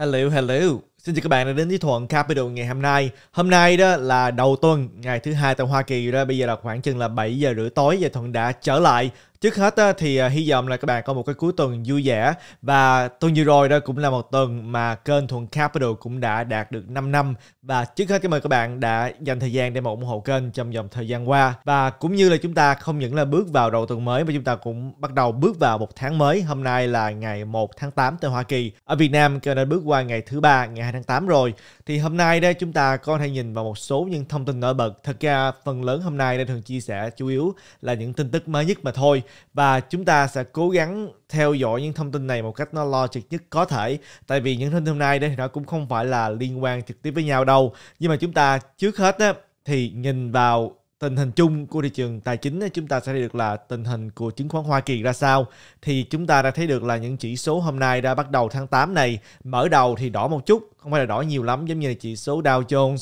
Hello, hello. Xin chào các bạn đã đến với Thuận Capital ngày hôm nay. Hôm nay đó là đầu tuần, ngày thứ hai tại Hoa Kỳ đó. Bây giờ là khoảng chừng là 7 giờ rưỡi tối và Thuận đã trở lại Trước hết thì à, hy vọng là các bạn có một cái cuối tuần vui vẻ và tuần vừa rồi đó cũng là một tuần mà kênh Thuận Capital cũng đã đạt được 5 năm và trước hết cảm ơn các bạn đã dành thời gian để mà ủng hộ kênh trong vòng thời gian qua và cũng như là chúng ta không những là bước vào đầu tuần mới mà chúng ta cũng bắt đầu bước vào một tháng mới hôm nay là ngày 1 tháng 8 tại Hoa Kỳ ở Việt Nam kênh đã bước qua ngày thứ ba ngày 2 tháng 8 rồi thì hôm nay đây chúng ta có thể nhìn vào một số những thông tin nổi bật thật ra phần lớn hôm nay đây thường chia sẻ chủ yếu là những tin tức mới nhất mà thôi và chúng ta sẽ cố gắng theo dõi những thông tin này một cách nó logic nhất có thể tại vì những thông tin hôm nay đây nó cũng không phải là liên quan trực tiếp với nhau đâu nhưng mà chúng ta trước hết á, thì nhìn vào tình hình chung của thị trường tài chính chúng ta sẽ thấy được là tình hình của chứng khoán Hoa Kỳ ra sao thì chúng ta đã thấy được là những chỉ số hôm nay đã bắt đầu tháng 8 này mở đầu thì đỏ một chút không phải là đỏ nhiều lắm giống như là chỉ số Dow Jones,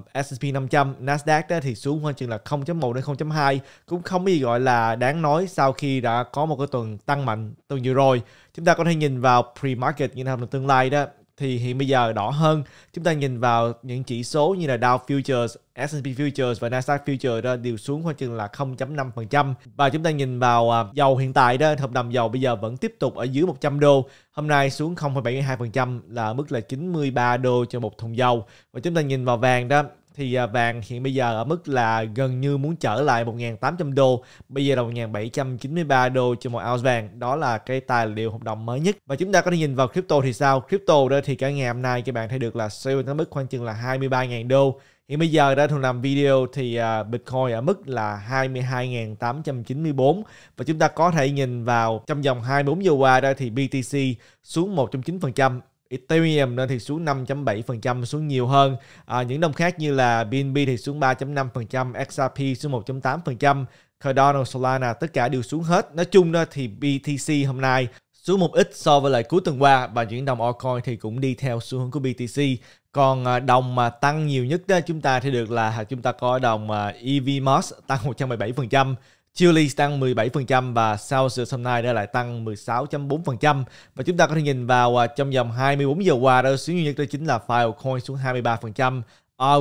uh, S&P 500, Nasdaq đó thì xuống hơn chừng là 0.1 đến 0.2 cũng không có gì gọi là đáng nói sau khi đã có một cái tuần tăng mạnh tuần vừa rồi chúng ta có thể nhìn vào pre-market như thế nào trong tương lai đó thì hiện bây giờ đỏ hơn. Chúng ta nhìn vào những chỉ số như là Dow Futures, S&P Futures và Nasdaq Futures đó đều xuống khoảng chừng là 0.5%. Và chúng ta nhìn vào à, dầu hiện tại đó, hợp đồng dầu bây giờ vẫn tiếp tục ở dưới 100 đô. Hôm nay xuống 0,72% là mức là 93 đô cho một thùng dầu. Và chúng ta nhìn vào vàng đó, thì à, vàng hiện bây giờ ở mức là gần như muốn trở lại 1.800 đô, bây giờ là 1.793 đô cho một ounce vàng. Đó là cái tài liệu hợp đồng mới nhất. Và chúng ta có thể nhìn vào crypto thì sao? Crypto đó thì cả ngày hôm nay các bạn thấy được là sale tới mức khoảng chừng là 23.000 đô. Hiện bây giờ đã thường làm video thì à, Bitcoin ở mức là 22.894 và chúng ta có thể nhìn vào trong vòng 24 giờ qua đó thì BTC xuống 1.9%, Ethereum thì xuống 5.7% xuống nhiều hơn. À, những đồng khác như là BNB thì xuống 3.5%, XRP xuống 1.8%, Cardano, Solana tất cả đều xuống hết. Nói chung đó thì BTC hôm nay xuống một ít so với lại cuối tuần qua và những đồng altcoin thì cũng đi theo xu hướng của BTC. Còn à, đồng mà tăng nhiều nhất đó chúng ta thì được là chúng ta có đồng à, EVMOS tăng 117%, Chile tăng 17% và South Sunlight đã lại tăng 16.4% và chúng ta có thể nhìn vào à, trong vòng 24 giờ qua đó xuống duy nhất đó chính là Filecoin xuống 23%,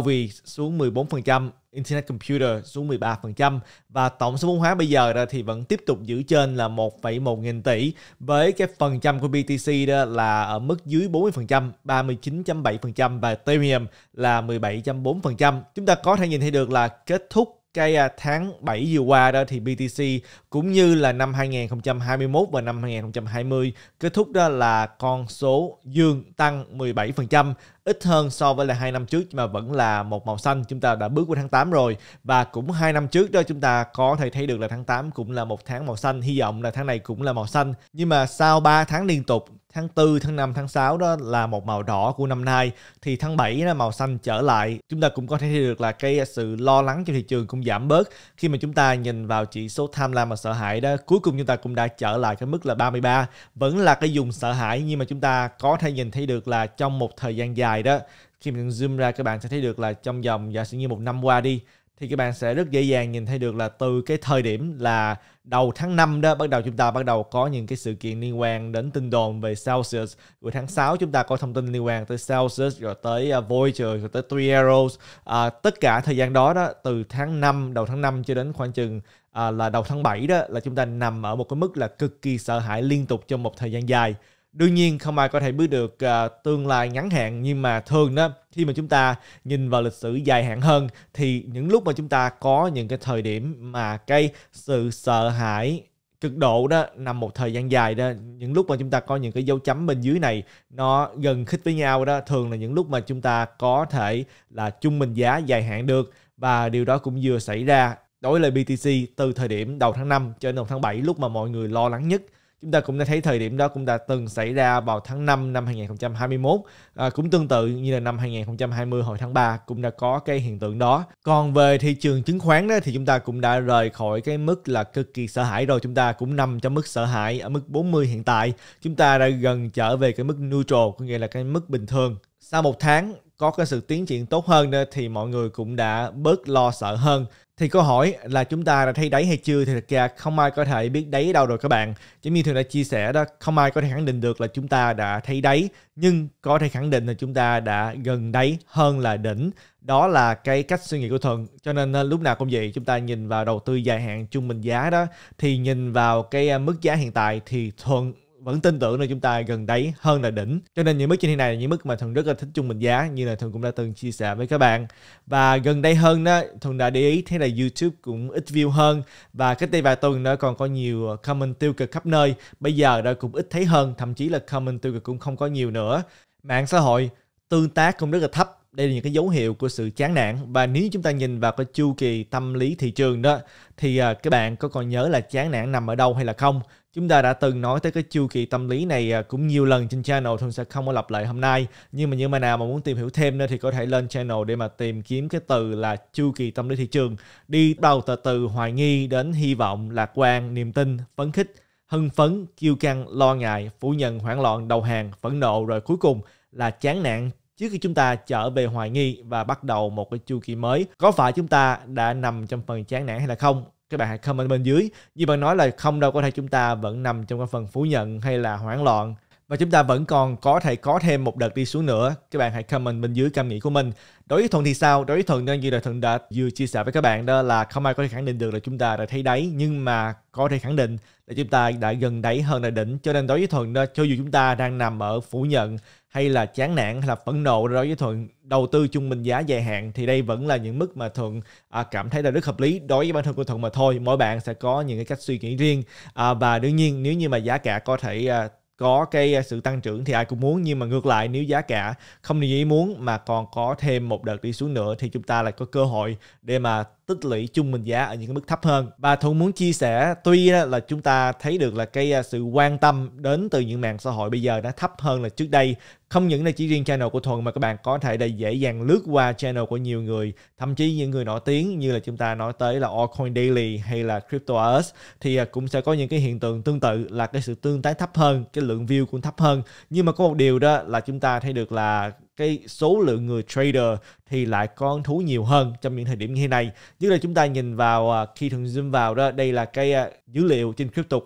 RV xuống 14%, Internet Computer xuống 13% và tổng số vốn hóa bây giờ đó thì vẫn tiếp tục giữ trên là 1,1 nghìn tỷ với cái phần trăm của BTC đó là ở mức dưới 40%, 39.7% và Ethereum là 17.4%. Chúng ta có thể nhìn thấy được là kết thúc cái à, tháng 7 vừa qua đó thì BTC cũng như là năm 2021 và năm 2020 kết thúc đó là con số dương tăng 17% ít hơn so với là hai năm trước mà vẫn là một màu xanh chúng ta đã bước qua tháng 8 rồi và cũng hai năm trước đó chúng ta có thể thấy được là tháng 8 cũng là một tháng màu xanh hy vọng là tháng này cũng là màu xanh nhưng mà sau 3 tháng liên tục tháng 4, tháng 5, tháng 6 đó là một màu đỏ của năm nay thì tháng 7 là màu xanh trở lại. Chúng ta cũng có thể thấy được là cái sự lo lắng trong thị trường cũng giảm bớt khi mà chúng ta nhìn vào chỉ số tham lam và sợ hãi đó cuối cùng chúng ta cũng đã trở lại cái mức là 33 vẫn là cái dùng sợ hãi nhưng mà chúng ta có thể nhìn thấy được là trong một thời gian dài đó khi mình zoom ra các bạn sẽ thấy được là trong vòng giả sử như một năm qua đi thì các bạn sẽ rất dễ dàng nhìn thấy được là từ cái thời điểm là đầu tháng 5 đó bắt đầu chúng ta bắt đầu có những cái sự kiện liên quan đến tin đồn về Celsius rồi tháng 6 chúng ta có thông tin liên quan tới Celsius rồi tới uh, Voyager rồi tới Three Arrows à, tất cả thời gian đó đó từ tháng 5 đầu tháng 5 cho đến khoảng chừng à, là đầu tháng 7 đó là chúng ta nằm ở một cái mức là cực kỳ sợ hãi liên tục trong một thời gian dài đương nhiên không ai có thể biết được uh, tương lai ngắn hạn nhưng mà thường đó khi mà chúng ta nhìn vào lịch sử dài hạn hơn thì những lúc mà chúng ta có những cái thời điểm mà cái sự sợ hãi cực độ đó nằm một thời gian dài đó những lúc mà chúng ta có những cái dấu chấm bên dưới này nó gần khít với nhau đó thường là những lúc mà chúng ta có thể là chung bình giá dài hạn được và điều đó cũng vừa xảy ra đối với BTC từ thời điểm đầu tháng 5 cho đến đầu tháng 7 lúc mà mọi người lo lắng nhất Chúng ta cũng đã thấy thời điểm đó cũng đã từng xảy ra vào tháng 5 năm 2021, à, cũng tương tự như là năm 2020 hồi tháng 3 cũng đã có cái hiện tượng đó. Còn về thị trường chứng khoán đó thì chúng ta cũng đã rời khỏi cái mức là cực kỳ sợ hãi rồi, chúng ta cũng nằm trong mức sợ hãi ở mức 40 hiện tại. Chúng ta đã gần trở về cái mức neutral, có nghĩa là cái mức bình thường. Sau một tháng có cái sự tiến triển tốt hơn đó, thì mọi người cũng đã bớt lo sợ hơn thì câu hỏi là chúng ta đã thấy đáy hay chưa thì thật ra không ai có thể biết đáy ở đâu rồi các bạn giống như thường đã chia sẻ đó không ai có thể khẳng định được là chúng ta đã thấy đáy nhưng có thể khẳng định là chúng ta đã gần đáy hơn là đỉnh đó là cái cách suy nghĩ của thuận cho nên ờ, lúc nào cũng vậy chúng ta nhìn vào đầu tư dài hạn trung bình giá đó thì nhìn vào cái ờ, mức giá hiện tại thì thuận vẫn tin tưởng là chúng ta gần đáy hơn là đỉnh cho nên những mức trên thị này là những mức mà thường rất là thích trung bình giá như là thường cũng đã từng chia sẻ với các bạn và gần đây hơn đó thường đã để ý thấy là youtube cũng ít view hơn và cách đây vài tuần nó còn có nhiều ờ, comment tiêu cực khắp nơi bây giờ đã cũng ít thấy hơn thậm chí là comment tiêu cực cũng không có nhiều nữa mạng xã hội tương tác cũng rất là thấp đây là những cái dấu hiệu của sự chán nản và nếu chúng ta nhìn vào cái chu kỳ tâm lý thị trường đó thì ờ, các bạn có còn nhớ là chán nản nằm ở đâu hay là không Chúng ta đã từng nói tới cái chu kỳ tâm lý này à, cũng nhiều lần trên channel thôi sẽ không có lặp lại hôm nay. Nhưng mà những bạn nào mà muốn tìm hiểu thêm nữa thì có thể lên channel để mà tìm kiếm cái từ là chu kỳ tâm lý thị trường. Đi đầu từ từ hoài nghi đến hy vọng, lạc quan, niềm tin, phấn khích, hưng phấn, kiêu căng, lo ngại, phủ nhận, hoảng loạn, đầu hàng, phẫn nộ rồi cuối cùng là chán nản trước khi chúng ta trở về hoài nghi và bắt đầu một cái chu kỳ mới. Có phải chúng ta đã nằm trong phần chán nản hay là không? các bạn hãy comment bên dưới như bạn nói là không đâu có thể chúng ta vẫn nằm trong cái phần phủ nhận hay là hoảng loạn và chúng ta vẫn còn có thể có thêm một đợt đi xuống nữa. Các bạn hãy comment bên dưới cảm nghĩ của mình. Đối với Thuận thì sao? Đối với Thuận nên như là Thuận đã vừa chia sẻ với các bạn đó là không ai có thể khẳng định được là chúng ta đã thấy đáy nhưng mà có thể khẳng định là chúng ta đã gần đáy hơn là đỉnh. Cho nên đối với Thuận đó, cho dù chúng ta đang nằm ở phủ nhận hay là chán nản hay là phẫn nộ đối với Thuận đầu tư trung bình giá dài hạn thì đây vẫn là những mức mà Thuận à, cảm thấy là rất hợp lý đối với bản thân của Thuận mà thôi. Mỗi bạn sẽ có những cái cách suy nghĩ riêng à, và đương nhiên nếu như mà giá cả có thể à, có cái ờ, sự tăng trưởng thì ai cũng muốn nhưng mà ngược lại nếu giá cả không như ý muốn mà còn có thêm một đợt đi xuống nữa thì chúng ta lại có cơ hội để mà tích lũy chung mệnh giá ở những cái mức thấp hơn và Thuận muốn chia sẻ tuy là chúng ta thấy được là cái à, sự quan tâm đến từ những mạng xã hội bây giờ đã thấp hơn là trước đây không những là chỉ riêng channel của Thuận mà các bạn có thể là dễ dàng lướt qua channel của nhiều người thậm chí những người nổi tiếng như là chúng ta nói tới là Allcoin Daily hay là crypto us thì à, cũng sẽ có những cái hiện tượng tương tự là cái sự tương tác thấp hơn cái lượng view cũng thấp hơn nhưng mà có một điều đó là chúng ta thấy được là cái số lượng người trader thì lại con thú nhiều hơn trong những thời điểm như thế này. Như là chúng ta nhìn vào à, khi thường zoom vào đó, đây là cái à, dữ liệu trên crypto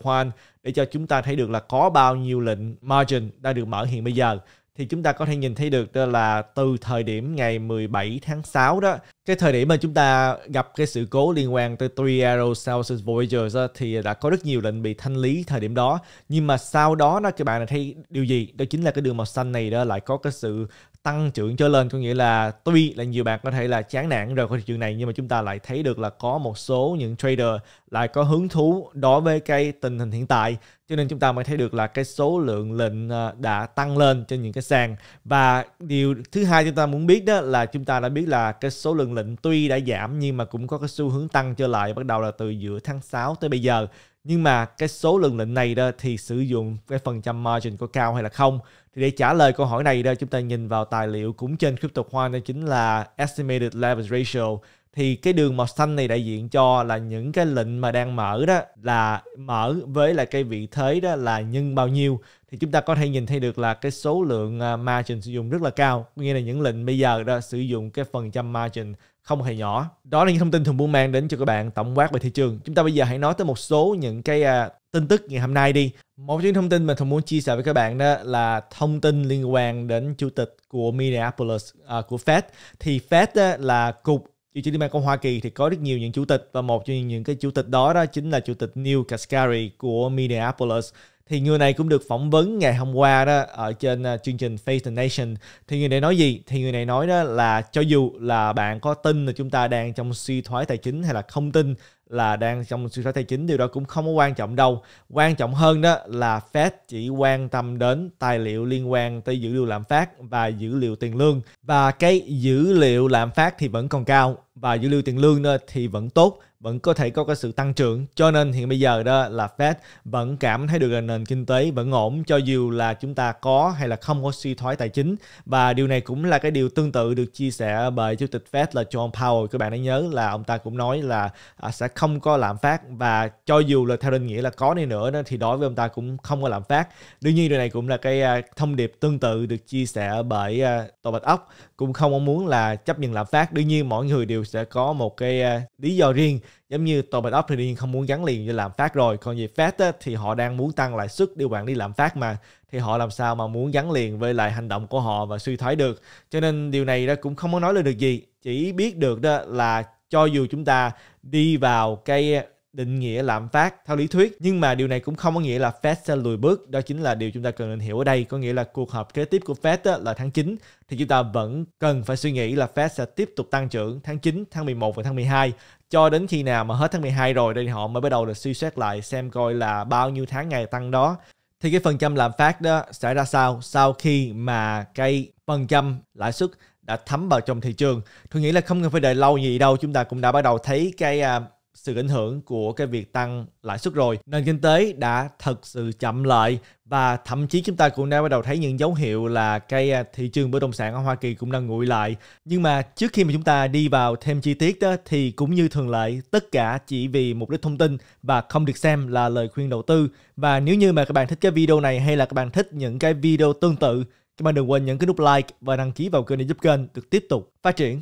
để cho chúng ta thấy được là có bao nhiêu lệnh margin đã được mở hiện bây giờ thì chúng ta có thể nhìn thấy được đó là từ thời điểm ngày 17 tháng 6 đó cái thời điểm mà chúng ta gặp cái sự cố liên quan tới Three Arrow Celsius Voyagers đó, thì đã có rất nhiều lệnh bị thanh lý thời điểm đó nhưng mà sau đó nó các bạn thấy điều gì đó chính là cái đường màu xanh này đó lại có cái sự tăng trưởng trở lên có nghĩa là tuy là nhiều bạn có thể là chán nản rồi khỏi thị trường này nhưng mà chúng ta lại thấy được là có một số những trader lại có hứng thú đối với cái tình hình hiện tại cho nên chúng ta mới thấy được là cái số lượng lệnh ờ, đã tăng lên trên những cái sàn và điều thứ hai chúng ta muốn biết đó là chúng ta đã biết là cái số lượng lệnh tuy đã giảm nhưng mà cũng có cái xu hướng tăng trở lại bắt đầu là từ giữa tháng 6 tới bây giờ nhưng mà cái số lượng lệnh này đó thì sử dụng cái phần trăm margin có cao hay là không thì để trả lời câu hỏi này đó chúng ta nhìn vào tài liệu cũng trên crypto CryptoCoin đó chính là estimated leverage ratio thì cái đường màu xanh này đại diện cho là những cái lệnh mà đang mở đó là mở với là cái vị thế đó là nhân bao nhiêu thì chúng ta có thể nhìn thấy được là cái số lượng à, margin sử dụng rất là cao nghĩa là những lệnh bây giờ đó sử dụng cái phần trăm margin không hề nhỏ. Đó là những thông tin thường buôn mang đến cho các bạn tổng quát về thị trường. Chúng ta bây giờ hãy nói tới một số những cái à, tin tức ngày hôm nay đi. Một những thông tin mà thường muốn chia sẻ với các bạn đó là thông tin liên quan đến chủ tịch của Minneapolis à, của Fed. Thì Fed đó là cục dự trữ liên bang của Hoa Kỳ thì có rất nhiều những chủ tịch và một trong những cái chủ tịch đó đó chính là chủ tịch Neil Kaskari của Minneapolis thì người này cũng được phỏng vấn ngày hôm qua đó ở trên ờ, chương trình Face the Nation thì người này nói gì thì người này nói đó là cho dù là bạn có tin là chúng ta đang trong suy thoái tài chính hay là không tin là đang trong suy thoái tài chính điều đó cũng không có quan trọng đâu quan trọng hơn đó là Fed chỉ quan tâm đến tài liệu liên quan tới dữ liệu lạm phát và dữ liệu tiền lương và cái dữ liệu lạm phát thì vẫn còn cao và dữ liệu tiền lương đó thì vẫn tốt vẫn có thể có cái sự tăng trưởng cho nên hiện bây giờ đó là Fed vẫn cảm thấy được là nền kinh tế vẫn ổn cho dù là chúng ta có hay là không có suy thoái tài chính và điều này cũng là cái điều tương tự được chia sẻ bởi chủ tịch Fed là John Powell các bạn đã nhớ là ông ta cũng nói là à, sẽ không có lạm phát và cho dù là theo định nghĩa là có đi nữa đó, thì đối với ông ta cũng không có lạm phát đương nhiên điều này cũng là cái à, thông điệp tương tự được chia sẻ bởi à, Tô Bạch Ốc cũng không mong muốn là chấp nhận lạm phát đương nhiên mọi người đều sẽ có một cái à, lý do riêng giống như tòa bạch ốc thì đương không muốn gắn liền với lạm phát rồi còn về Fed thì họ đang muốn tăng lãi suất để bạn đi lạm phát mà thì họ làm sao mà muốn gắn liền với lại hành động của họ và suy thoái được cho nên điều này đó cũng không có nói lên được gì chỉ biết được đó là cho dù chúng ta đi vào cái định nghĩa lạm phát theo lý thuyết nhưng mà điều này cũng không có nghĩa là Fed sẽ lùi bước đó chính là điều chúng ta cần nên hiểu ở đây có nghĩa là cuộc họp kế tiếp của Fed á, là tháng 9 thì chúng ta vẫn cần phải suy nghĩ là Fed sẽ tiếp tục tăng trưởng tháng 9, tháng 11 và tháng 12 cho đến khi nào mà hết tháng 12 rồi đây họ mới bắt đầu là suy xét lại xem coi là bao nhiêu tháng ngày tăng đó thì cái phần trăm lạm phát đó sẽ ra sao sau khi mà cái phần trăm lãi suất đã thấm vào trong thị trường tôi nghĩ là không cần phải đợi lâu gì đâu chúng ta cũng đã bắt đầu thấy cái uh, sự ảnh hưởng của cái việc tăng lãi suất rồi. Nền kinh tế đã thật sự chậm lại và thậm chí chúng ta cũng đã bắt đầu thấy những dấu hiệu là cái à, thị trường bất động sản ở Hoa Kỳ cũng đang nguội lại. Nhưng mà trước khi mà chúng ta đi vào thêm chi tiết đó thì cũng như thường lệ tất cả chỉ vì mục đích thông tin và không được xem là lời khuyên đầu tư. Và nếu như mà các bạn thích cái video này hay là các bạn thích những cái video tương tự các bạn đừng quên nhấn cái nút like và đăng ký vào kênh để giúp kênh được tiếp tục phát triển.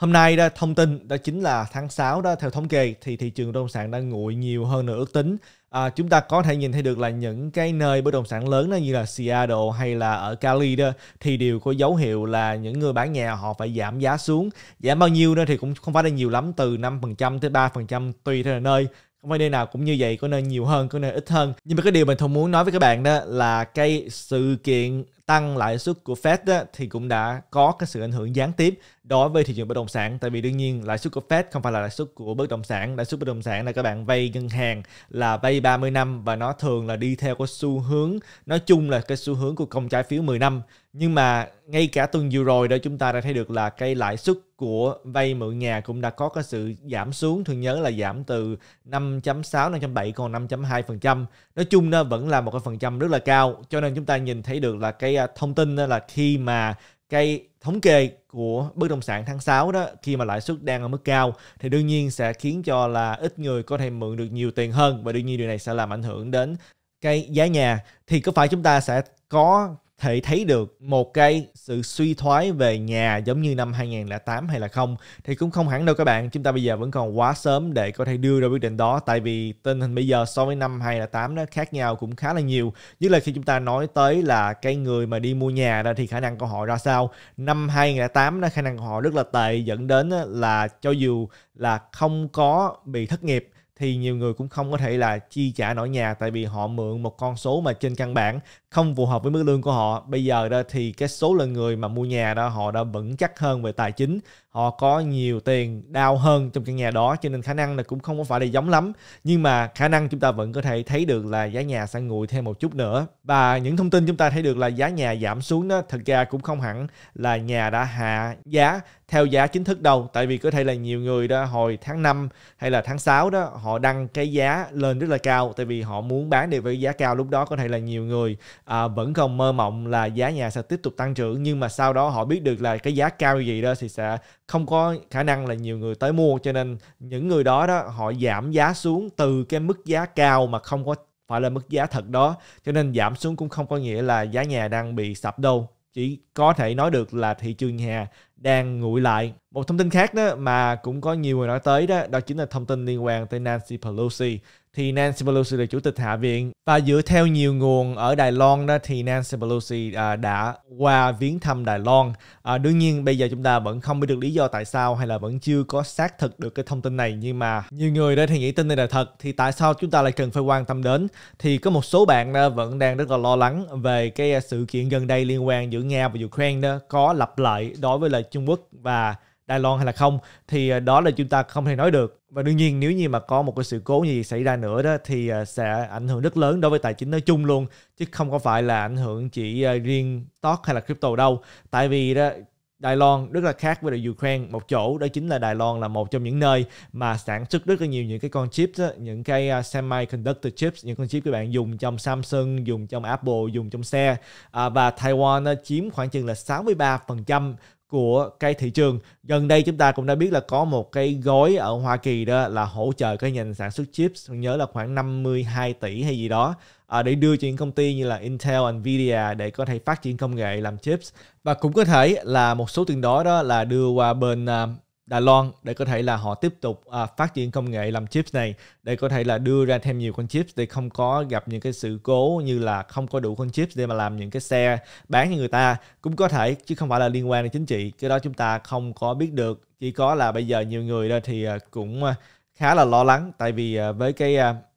Hôm nay đó thông tin đó chính là tháng 6 đó theo thống kê thì thị trường bất động sản đang nguội nhiều hơn nữa ước tính. À, chúng ta có thể nhìn thấy được là những cái nơi bất động sản lớn đó như là Seattle hay là ở Cali đó thì đều có dấu hiệu là những người bán nhà họ phải giảm giá xuống. Giảm bao nhiêu đó thì cũng không phải là nhiều lắm từ 5% tới 3% tùy theo nơi không phải nơi nào cũng như vậy có nơi nhiều hơn có nơi ít hơn nhưng mà cái điều mình thông muốn nói với các bạn đó là cái sự kiện tăng lãi suất của Fed đó, thì cũng đã có cái sự ảnh hưởng gián tiếp đối với thị trường bất động sản tại vì đương nhiên lãi suất của Fed không phải là lãi suất của bất động sản lãi suất bất động sản là các bạn vay ngân hàng là vay 30 năm và nó thường là đi theo cái xu hướng nói chung là cái xu hướng của công trái phiếu 10 năm nhưng mà ngay cả tuần vừa rồi đó chúng ta đã thấy được là cái lãi suất của vay mượn nhà cũng đã có cái sự giảm xuống thường nhớ là giảm từ 5.6 5.7 còn 5.2% nói chung nó vẫn là một cái phần trăm rất là cao cho nên chúng ta nhìn thấy được là cái à, thông tin đó là khi mà cái thống kê của bất động sản tháng 6 đó khi mà lãi suất đang ở mức cao thì đương nhiên sẽ khiến cho là ít người có thể mượn được nhiều tiền hơn và đương nhiên điều này sẽ làm ảnh hưởng đến cái giá nhà thì có phải chúng ta sẽ có thể thấy được một cái sự suy thoái về nhà giống như năm 2008 hay là không thì cũng không hẳn đâu các bạn chúng ta bây giờ vẫn còn quá sớm để có thể đưa ra quyết định đó tại vì tình hình bây giờ so với năm 2008 nó khác nhau cũng khá là nhiều nhất là khi chúng ta nói tới là cái người mà đi mua nhà ra thì khả năng của họ ra sao năm 2008 nó khả năng của họ rất là tệ dẫn đến là cho dù là không có bị thất nghiệp thì nhiều người cũng không có thể là chi trả nổi nhà tại vì họ mượn một con số mà trên căn bản không phù hợp với mức lương của họ bây giờ đó thì cái số lượng người mà mua nhà đó họ đã vững chắc hơn về tài chính họ có nhiều tiền đau hơn trong căn nhà đó cho nên khả năng là cũng không có phải là giống lắm nhưng mà khả năng chúng ta vẫn có thể thấy được là giá nhà sẽ nguội thêm một chút nữa và những thông tin chúng ta thấy được là giá nhà giảm xuống đó thật ra cũng không hẳn là nhà đã hạ giá theo giá chính thức đâu tại vì có thể là nhiều người đó hồi tháng 5 hay là tháng 6 đó họ đăng cái giá lên rất là cao tại vì họ muốn bán được với giá cao lúc đó có thể là nhiều người à, vẫn còn mơ mộng là giá nhà sẽ tiếp tục tăng trưởng nhưng mà sau đó họ biết được là cái giá cao gì đó thì sẽ không có khả năng là nhiều người tới mua cho nên những người đó đó họ giảm giá xuống từ cái mức giá cao mà không có phải là mức giá thật đó cho nên giảm xuống cũng không có nghĩa là giá nhà đang bị sập đâu chỉ có thể nói được là thị trường nhà đang nguội lại. Một thông tin khác đó mà cũng có nhiều người nói tới đó, đó chính là thông tin liên quan tới Nancy Pelosi. Thì Nancy Pelosi là chủ tịch Hạ viện và dựa theo nhiều nguồn ở Đài Loan đó thì Nancy Pelosi à, đã qua viếng thăm Đài Loan. À, đương nhiên bây giờ chúng ta vẫn không biết được lý do tại sao hay là vẫn chưa có xác thực được cái thông tin này nhưng mà nhiều người đó thì nghĩ tin này là thật thì tại sao chúng ta lại cần phải quan tâm đến? Thì có một số bạn đó vẫn đang rất là lo lắng về cái sự kiện gần đây liên quan giữa Nga và Ukraine đó có lặp lại đối với lại Trung Quốc và Đài Loan hay là không thì ờ, đó là chúng ta không thể nói được và đương nhiên nếu như mà có một cái sự cố gì xảy ra nữa đó thì ờ, sẽ ảnh hưởng rất lớn đối với tài chính nói chung luôn chứ không có phải là ảnh hưởng chỉ ờ, riêng stock hay là crypto đâu tại vì đó Đài Loan rất là khác với Ukraine một chỗ đó chính là Đài Loan là một trong những nơi mà sản xuất rất là nhiều những cái con chips những cái semiconductor chips những con chip các bạn dùng trong Samsung dùng trong Apple dùng trong xe à, và Taiwan chiếm khoảng chừng là 63% của cái thị trường gần đây chúng ta cũng đã biết là có một cái gói ở Hoa Kỳ đó là hỗ trợ cái ngành sản xuất chips nhớ là khoảng 52 tỷ hay gì đó à, để đưa cho những công ty như là Intel, Nvidia để có thể phát triển công nghệ làm chips và cũng có thể là một số tiền đó đó là đưa qua bên à, Đài Loan để có thể là họ tiếp tục à, phát triển công nghệ làm chips này để có thể là đưa ra thêm nhiều con chips để không có gặp những cái sự cố như là không có đủ con chips để mà làm những cái xe bán cho người ta cũng có thể chứ không phải là liên quan đến chính trị cái đó chúng ta không có biết được chỉ có là bây giờ nhiều người đó thì à, cũng à, khá là lo lắng tại vì à, với cái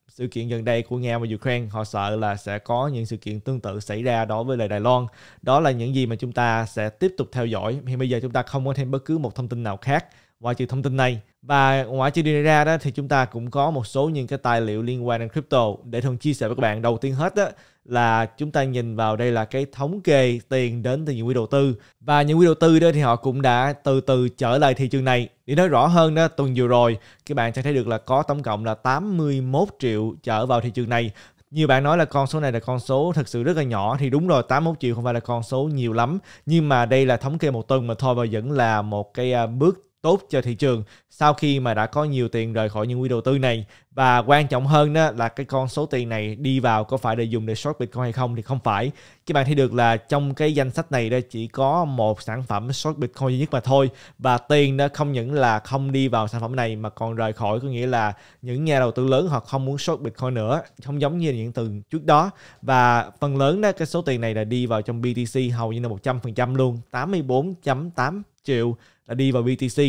sự kiện gần đây của Nga và Ukraine, họ sợ là sẽ có những sự kiện tương tự xảy ra đối với lại Đài Loan. Đó là những gì mà chúng ta sẽ tiếp tục theo dõi. Hiện bây giờ chúng ta không có thêm bất cứ một thông tin nào khác ngoại trừ thông tin này và ngoại trừ điều này ra đó thì chúng ta cũng có một số những cái tài liệu liên quan đến crypto để thường chia sẻ với các bạn đầu tiên hết đó là chúng ta nhìn vào đây là cái thống kê tiền đến từ những quỹ đầu tư và những quỹ đầu tư đó thì họ cũng đã từ từ trở lại thị trường này để nói rõ hơn đó tuần vừa rồi các bạn sẽ thấy được là có tổng cộng là 81 triệu trở vào thị trường này như bạn nói là con số này là con số thật sự rất là nhỏ thì đúng rồi 81 triệu không phải là con số nhiều lắm nhưng mà đây là thống kê một tuần mà thôi và vẫn là một cái à, bước tốt cho thị trường sau khi mà đã có nhiều tiền rời khỏi những quỹ đầu tư này và quan trọng hơn đó là cái con số tiền này đi vào có phải để dùng để short bitcoin hay không thì không phải các bạn thấy được là trong cái danh sách này đây chỉ có một sản phẩm short bitcoin duy nhất mà thôi và tiền đó không những là không đi vào sản phẩm này mà còn rời khỏi có nghĩa là những nhà đầu tư lớn họ không muốn short bitcoin nữa không giống như những từ trước đó và phần lớn đó cái số tiền này là đi vào trong BTC hầu như là 100% luôn 84.8 triệu là đi vào BTC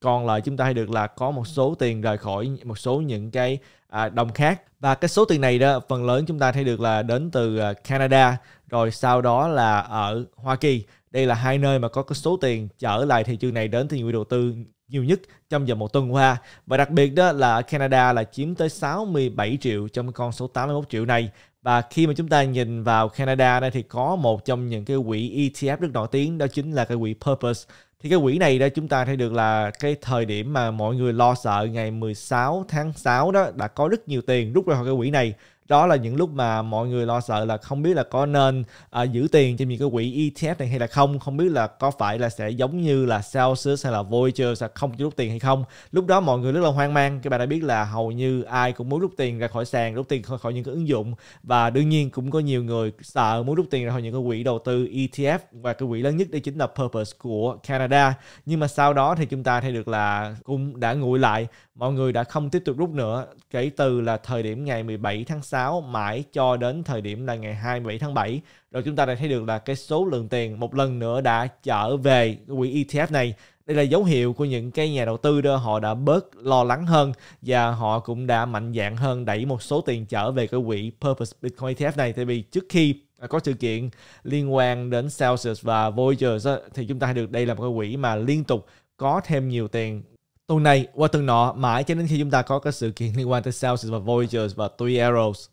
còn lại chúng ta hay được là có một số tiền rời khỏi một số những cái à, đồng khác và cái số tiền này đó phần lớn chúng ta thấy được là đến từ à, Canada rồi sau đó là ở Hoa Kỳ đây là hai nơi mà có cái số tiền trở lại thị trường này đến từ người đầu tư nhiều nhất trong vòng một tuần qua và đặc biệt đó là Canada là chiếm tới 67 triệu trong con số 81 triệu này và khi mà chúng ta nhìn vào Canada đây thì có một trong những cái quỹ ETF rất nổi tiếng đó chính là cái quỹ Purpose thì cái quỹ này đây chúng ta thấy được là cái thời điểm mà mọi người lo sợ ngày 16 tháng 6 đó đã có rất nhiều tiền rút ra khỏi cái quỹ này đó là những lúc mà mọi người lo sợ là không biết là có nên à, giữ tiền trong những cái quỹ ETF này hay là không không biết là có phải là sẽ giống như là Celsius hay là Voyager sẽ không rút tiền hay không lúc đó mọi người rất là hoang mang các bạn đã biết là hầu như ai cũng muốn rút tiền ra khỏi sàn rút tiền khỏi, những cái ứng dụng và đương nhiên cũng có nhiều người sợ muốn rút tiền ra khỏi những cái quỹ đầu tư ETF và cái quỹ lớn nhất đây chính là Purpose của Canada nhưng mà sau đó thì chúng ta thấy được là cũng đã nguội lại mọi người đã không tiếp tục rút nữa kể từ là thời điểm ngày 17 tháng 6 6 mãi cho đến thời điểm là ngày 27 tháng 7 rồi chúng ta đã thấy được là cái số lượng tiền một lần nữa đã trở về quỹ ETF này đây là dấu hiệu của những cái nhà đầu tư đó họ đã bớt lo lắng hơn và họ cũng đã mạnh dạng hơn đẩy một số tiền trở về cái quỹ Purpose Bitcoin ETF này tại vì trước khi có sự kiện liên quan đến Celsius và Voyager thì chúng ta được đây là một cái quỹ mà liên tục có thêm nhiều tiền tuần này qua tuần nọ mãi cho đến khi chúng ta có cái sự kiện liên quan tới Celsius và Voyagers và Three Arrows.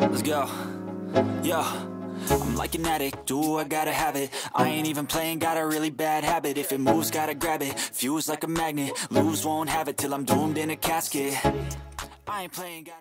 Let's go. Yo. I'm like an addict, do I gotta have it I ain't even playing, got a really bad habit If it moves, gotta grab it, fuse like a magnet Lose, won't have it till I'm doomed in a casket I ain't playing, gotta